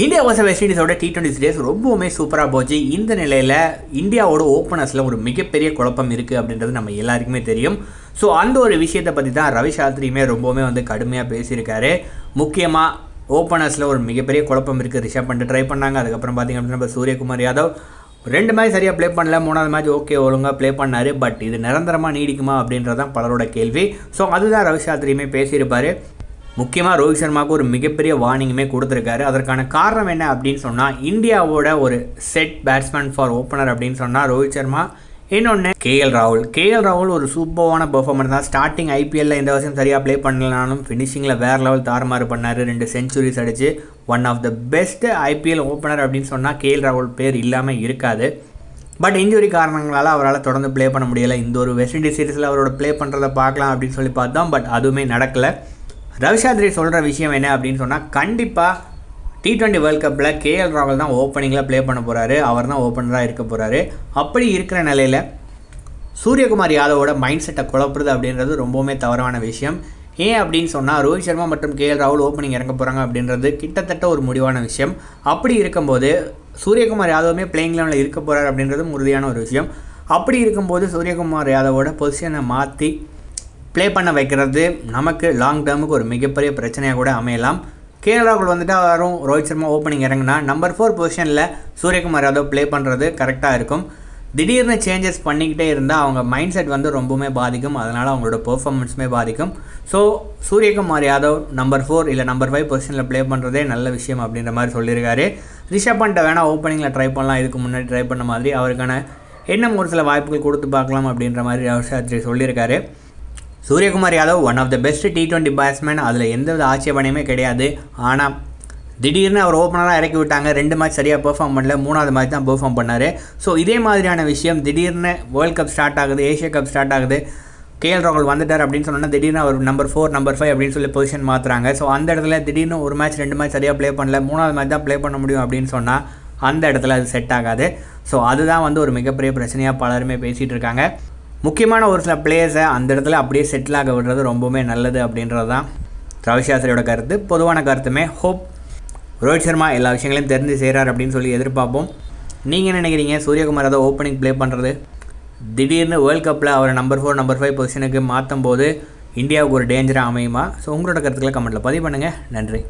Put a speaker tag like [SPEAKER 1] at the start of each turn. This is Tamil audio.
[SPEAKER 1] இந்தியா வர்சஸ் வெஸ்ட் இண்டீஸோட டி டுவெண்ட்டி சீரிஸ் ரொம்பவுமே சூப்பராக போச்சு இந்த நிலையில் இந்தியாவோட ஓப்பனர்ஸில் ஒரு மிகப்பெரிய குழப்பம் இருக்குது அப்படின்றது நம்ம எல்லாருக்குமே தெரியும் ஸோ அந்த ஒரு விஷயத்தை பற்றி தான் ரவி ரொம்பவுமே வந்து கடுமையாக பேசியிருக்காரு முக்கியமாக ஓப்பனர்ஸில் ஒரு மிகப்பெரிய குழப்பம் இருக்குது ரிஷப் பண்ணிட்டு ட்ரை பண்ணாங்க அதுக்கப்புறம் பார்த்திங்க அப்படின்னா இப்போ சூரியகுமார் யாதவ் ரெண்டு மேட்ச் சரியாக ப்ளே பண்ணல மூணாவது மேட்ச் ஓகே ஒழுங்காக ப்ளே பண்ணார் பட் இது நிரந்தரமாக நீடிக்குமா அப்படின்றதான் பலரோட கேள்வி ஸோ அதுதான் ரவி சாஸ்திரியுமே பேசியிருப்பார் முக்கியமாக ரோஹித் சர்மாவுக்கு ஒரு மிகப்பெரிய வார்னிங்குமே கொடுத்துருக்காரு அதற்கான காரணம் என்ன அப்படின்னு சொன்னால் இந்தியாவோட ஒரு செட் பேட்ஸ்மேன் ஃபார் ஓப்பனர் அப்படின்னு சொன்னால் ரோஹித் சர்மா இன்னொன்று கேஎல் ராகுல் கேஎல் ராகுல் ஒரு சூப்பரான பெர்ஃபார்மன்ஸ் தான் ஸ்டார்டிங் ஐபிஎல்லில் இந்த வருஷம் சரியாக ப்ளே பண்ணலனாலும் ஃபினிஷிங்கில் வேறு லெவல் தாறுமாறு பண்ணார் ரெண்டு சென்ச்சுரிஸ் அடித்து one of the best IPL opener அப்படின்னு சொன்னால் கேஎல் ராகுல் பேர் இல்லாமல் இருக்காது பட் இன்ஜுரி காரணங்களால் அவரால் தொடர்ந்து ப்ளே பண்ண முடியலை இந்த ஒரு வெஸ்ட் இண்டீஸ் சீரீஸில் அவரோட ப்ளே பண்ணுறதை பார்க்கலாம் அப்படின்னு சொல்லி பார்த்தோம் பட் அதுவுமே நடக்கலை ரவிசாந்திரி சொல்கிற விஷயம் என்ன அப்படின்னு சொன்னால் கண்டிப்பாக டி ட்வெண்ட்டி வேர்ல்ட் கப்பில் கேஎல் ராகுல் தான் ஓப்பனிங்கில் ப்ளே பண்ண போகிறாரு அவர் தான் ஓப்பனராக இருக்க போகிறாரு அப்படி இருக்கிற நிலையில் சூரியகுமார் யாதவோட மைண்ட் செட்டை குழப்புறது அப்படின்றது ரொம்பவுமே தவறான விஷயம் ஏன் அப்படின்னு சொன்னால் ரோஹித் சர்மா மற்றும் கேஎல் ராகுல் ஓப்பனிங் இறங்க போகிறாங்க அப்படின்றது கிட்டத்தட்ட ஒரு முடிவான விஷயம் அப்படி இருக்கும்போது சூரியகுமார் யாதவுமே பிளேயிங் லெவனில் இருக்க போகிறார் அப்படின்றதும் உறுதியான ஒரு விஷயம் அப்படி இருக்கும்போது சூரியகுமார் யாதவோட பொசிஷனை மாற்றி ப்ளே பண்ண வைக்கிறது நமக்கு லாங் டேர்முக்கு ஒரு மிகப்பெரிய பிரச்சனையாக கூட அமையலாம் கேரளாவுக்குள் வந்துட்டு வரும் ரோஹித் சர்மா ஓப்பனிங் இறங்கினா நம்பர் ஃபோர் பொசிஷனில் சூரியகுமார் யாதவ் ப்ளே பண்ணுறது கரெக்டாக இருக்கும் திடீர்னு சேஞ்சஸ் பண்ணிக்கிட்டே இருந்தால் அவங்க மைண்ட் செட் வந்து ரொம்பவுமே பாதிக்கும் அதனால் அவங்களோட பெர்ஃபார்மன்ஸுமே பாதிக்கும் so Suryakumar Yadav number four இல்லை நம்பர் ஃபைவ் பொசிஷனில் ப்ளே பண்ணுறதே நல்ல விஷயம் அப்படின்ற மாதிரி சொல்லியிருக்காரு ரிஷப் பண்ணிட்ட வேணால் ஓப்பனிங்கில் ட்ரை பண்ணலாம் இதுக்கு முன்னாடி ட்ரை பண்ண மாதிரி அவருக்கான என்ன ஒரு சில வாய்ப்புகள் கொடுத்து பார்க்கலாம் அப்படின்ற மாதிரி அவர் சொல்லியிருக்காரு Suryakumar Yadav one of the best T twenty batsman அதில் எந்தவித ஆட்சேபனையுமே கிடையாது ஆனால் திடீர்னு அவர் ஓப்பனராக இறக்கி விட்டாங்க ரெண்டு மேட்ச் சரியாக பெர்ஃபார்ம் பண்ணல மூணாவது மேட்ச் தான் பெர்ஃபார்ம் பண்ணார் ஸோ இதே மாதிரியான விஷயம் திடீர்னு வேர்ல்ட் கப் ஸ்டார்ட் ஆகுது ஏஷியா கப் ஸ்டார்ட் ஆகுது கேஎல் ராகுல் வந்துட்டார் அப்படின்னு சொன்னோன்னா திடீர்னு அவர் நம்பர் ஃபோர் நம்பர் ஃபைவ் அப்படின்னு சொல்லி பொசிஷன் மாற்றுறாங்க ஸோ அந்த இடத்துல திடீர்னு ஒரு மேட்ச் ரெண்டு மேட்ச் சரியாக ப்ளே பண்ணல மூணாவது மேட்ச் தான் ப்ளே பண்ண முடியும் அப்படின்னு சொன்னால் அந்த இடத்துல அது செட் ஆகாது ஸோ அதுதான் வந்து ஒரு மிகப்பெரிய பிரச்சனையாக பலருமே பேசிகிட்டு இருக்காங்க முக்கியமான ஒரு சில பிளேயர்ஸை அந்த இடத்துல அப்படியே செட்டில் ஆக விடுறது ரொம்பவுமே நல்லது அப்படின்றது தான் ரவிசாஸ்திரியோட கருத்து பொதுவான கருத்துமே ஹோப் ரோஹித் சர்மா எல்லா விஷயங்களையும் தெரிஞ்சு செய்கிறார் அப்படின்னு சொல்லி எதிர்பார்ப்போம் நீங்கள் என்ன நினைக்கிறீங்க சூரியகுமார் அதை ஓப்பனிங் ப்ளே பண்ணுறது திடீர்னு வேர்ல்ட் கப்பில் அவரை நம்பர் ஃபோர் நம்பர் ஃபைவ் பொசிஷனுக்கு மாற்றும் போது இந்தியாவுக்கு ஒரு டேஞ்சராக அமையுமா ஸோ உங்களோட கருத்துக்களை கமெண்ட்டில் பதிவு பண்ணுங்கள் நன்றி